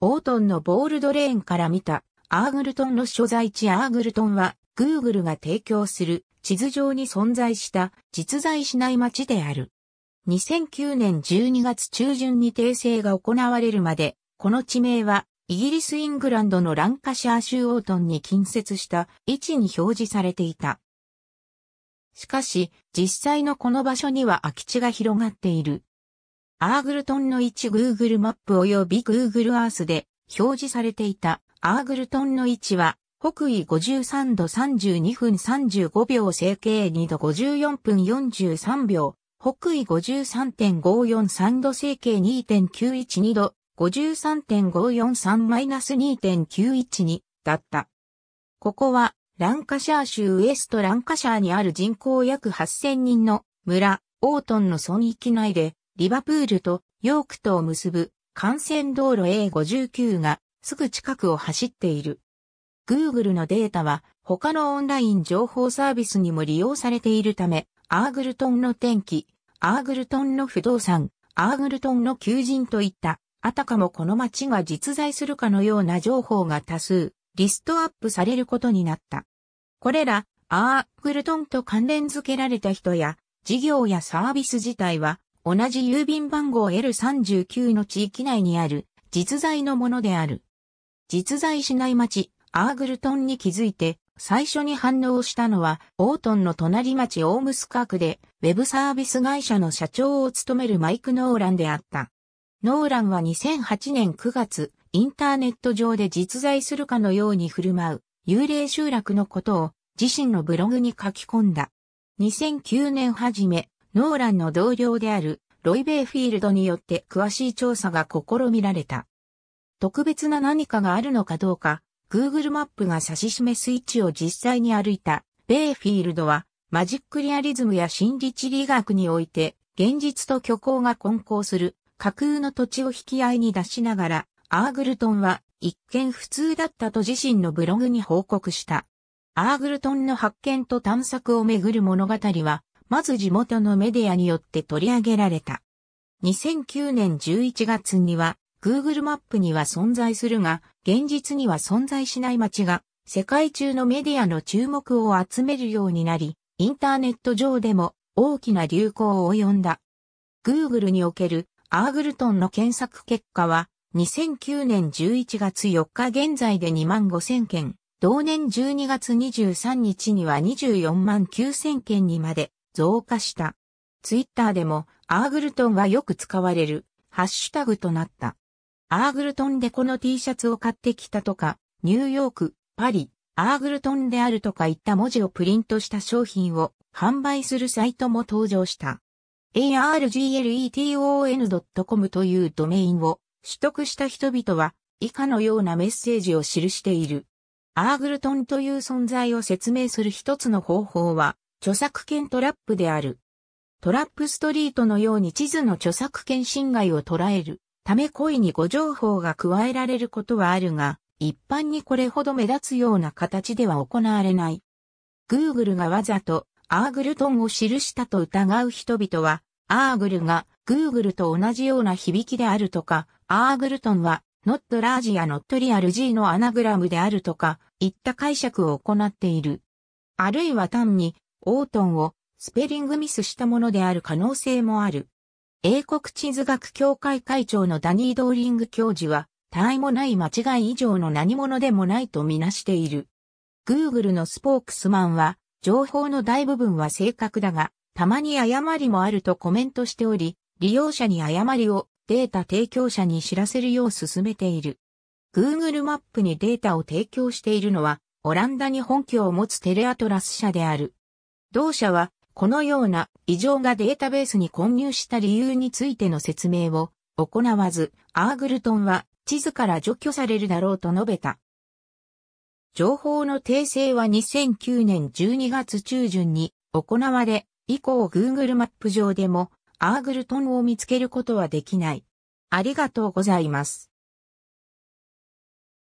オートンのボールドレーンから見たアーグルトンの所在地アーグルトンは Google が提供する地図上に存在した実在しない街である。2009年12月中旬に訂正が行われるまで、この地名はイギリス・イングランドのランカシャー州オートンに近接した位置に表示されていた。しかし、実際のこの場所には空き地が広がっている。アーグルトンの位置 Google マップ及び Google Earth で表示されていたアーグルトンの位置は北緯53度32分35秒整形2度54分43秒、北緯53.543度整形2.912度53.543-2.912だった。ここはランカシャー州ウエストランカシャーにある人口約8000人の村オートンの村域内でリバプールとヨークとを結ぶ幹線道路 A59 がすぐ近くを走っている。Google のデータは他のオンライン情報サービスにも利用されているため、アーグルトンの天気、アーグルトンの不動産、アーグルトンの求人といった、あたかもこの街が実在するかのような情報が多数、リストアップされることになった。これら、アーグルトンと関連付けられた人や、事業やサービス自体は、同じ郵便番号 L39 の地域内にある実在のものである。実在しない町、アーグルトンに気づいて、最初に反応したのは、オートンの隣町オームスカークで、ウェブサービス会社の社長を務めるマイク・ノーランであった。ノーランは2008年9月、インターネット上で実在するかのように振る舞う、幽霊集落のことを、自身のブログに書き込んだ。2009年初め、ノーランの同僚であるロイ・ベイフィールドによって詳しい調査が試みられた。特別な何かがあるのかどうか、Google マップが指し示す位置を実際に歩いたベイフィールドは、マジックリアリズムや心理地理学において、現実と虚構が混交する架空の土地を引き合いに出しながら、アーグルトンは一見普通だったと自身のブログに報告した。アーグルトンの発見と探索をめぐる物語は、まず地元のメディアによって取り上げられた。2009年11月には、Google マップには存在するが、現実には存在しない街が、世界中のメディアの注目を集めるようになり、インターネット上でも大きな流行を及んだ。Google におけるアーグルトンの検索結果は、2009年11月4日現在で2万5000件、同年12月23日には24万9000件にまで増加した。ツイッターでもアーグルトンはよく使われるハッシュタグとなった。アーグルトンでこの T シャツを買ってきたとか、ニューヨーク、パリ、アーグルトンであるとかいった文字をプリントした商品を販売するサイトも登場した。argleton.com というドメインを取得した人々は以下のようなメッセージを記している。アーグルトンという存在を説明する一つの方法は著作権トラップである。トラップストリートのように地図の著作権侵害を捉えるため故意に誤情報が加えられることはあるが、一般にこれほど目立つような形では行われない。Google がわざとアーグルトンを記したと疑う人々は、アーグルが Google と同じような響きであるとか、アーグルトンは not large や not real g のアナグラムであるとか、いった解釈を行っている。あるいは単にオートンをスペリングミスしたものである可能性もある。英国地図学協会会長のダニー・ドーリング教授は、他愛もない間違い以上の何者でもないとみなしている。Google のスポークスマンは、情報の大部分は正確だが、たまに誤りもあるとコメントしており、利用者に誤りをデータ提供者に知らせるよう進めている。Google マップにデータを提供しているのは、オランダに本拠を持つテレアトラス社である。同社は、このような異常がデータベースに混入した理由についての説明を行わず、アーグルトンは地図から除去されるだろうと述べた。情報の訂正は2009年12月中旬に行われ、以降 Google マップ上でもアーグルトンを見つけることはできない。ありがとうございます。